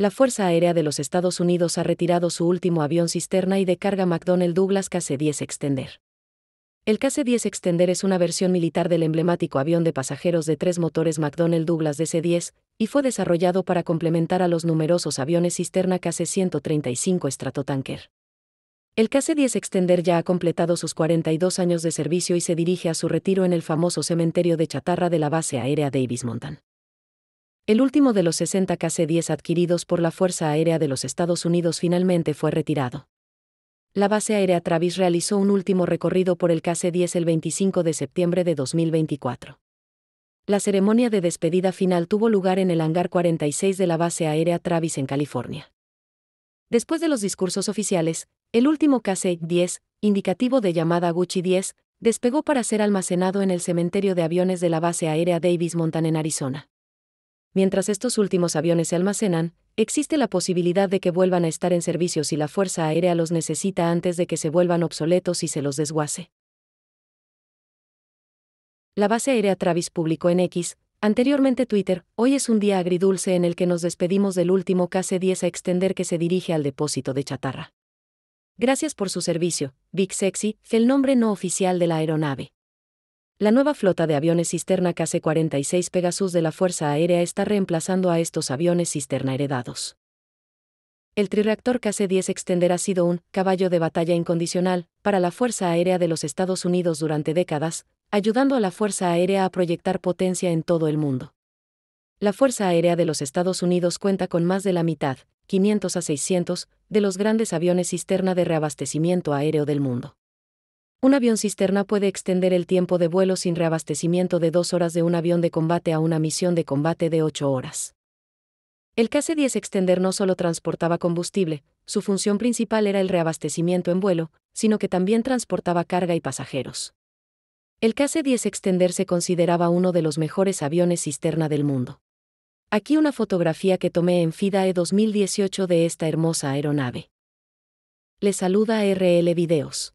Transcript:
la Fuerza Aérea de los Estados Unidos ha retirado su último avión cisterna y de carga McDonnell Douglas KC-10 Extender. El KC-10 Extender es una versión militar del emblemático avión de pasajeros de tres motores McDonnell Douglas DC-10 y fue desarrollado para complementar a los numerosos aviones cisterna KC-135 Stratotanker. El KC-10 Extender ya ha completado sus 42 años de servicio y se dirige a su retiro en el famoso cementerio de chatarra de la base aérea Davis Montan. El último de los 60 KC-10 adquiridos por la Fuerza Aérea de los Estados Unidos finalmente fue retirado. La base aérea Travis realizó un último recorrido por el KC-10 el 25 de septiembre de 2024. La ceremonia de despedida final tuvo lugar en el hangar 46 de la base aérea Travis en California. Después de los discursos oficiales, el último KC-10, indicativo de llamada Gucci 10, despegó para ser almacenado en el cementerio de aviones de la base aérea Davis Montana en Arizona mientras estos últimos aviones se almacenan, existe la posibilidad de que vuelvan a estar en servicio si la Fuerza Aérea los necesita antes de que se vuelvan obsoletos y se los desguace. La base aérea Travis publicó en X, anteriormente Twitter, hoy es un día agridulce en el que nos despedimos del último KC-10 a extender que se dirige al depósito de chatarra. Gracias por su servicio, Big Sexy, el nombre no oficial de la aeronave. La nueva flota de aviones cisterna KC-46 Pegasus de la Fuerza Aérea está reemplazando a estos aviones cisterna heredados. El trireactor KC-10 Extender ha sido un caballo de batalla incondicional para la Fuerza Aérea de los Estados Unidos durante décadas, ayudando a la Fuerza Aérea a proyectar potencia en todo el mundo. La Fuerza Aérea de los Estados Unidos cuenta con más de la mitad, 500 a 600, de los grandes aviones cisterna de reabastecimiento aéreo del mundo. Un avión cisterna puede extender el tiempo de vuelo sin reabastecimiento de dos horas de un avión de combate a una misión de combate de ocho horas. El KC-10 Extender no solo transportaba combustible, su función principal era el reabastecimiento en vuelo, sino que también transportaba carga y pasajeros. El KC-10 Extender se consideraba uno de los mejores aviones cisterna del mundo. Aquí una fotografía que tomé en FIDAE 2018 de esta hermosa aeronave. Le saluda RL Videos.